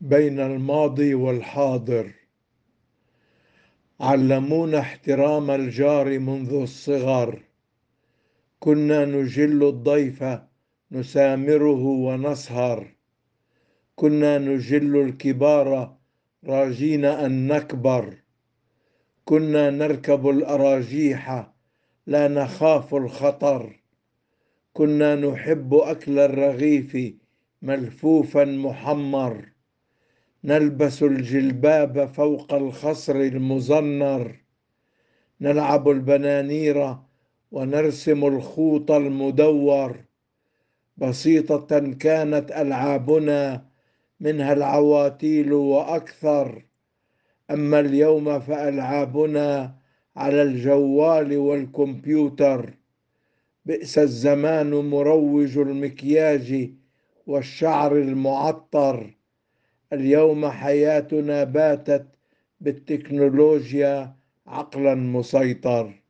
بين الماضي والحاضر علمونا احترام الجار منذ الصغر كنا نجل الضيف نسامره ونسهر كنا نجل الكبار راجين ان نكبر كنا نركب الاراجيح لا نخاف الخطر كنا نحب اكل الرغيف ملفوفا محمر نلبس الجلباب فوق الخصر المزنر نلعب البنانير ونرسم الخوط المدور بسيطه كانت العابنا منها العواتيل واكثر اما اليوم فالعابنا على الجوال والكمبيوتر بئس الزمان مروج المكياج والشعر المعطر اليوم حياتنا باتت بالتكنولوجيا عقلا مسيطر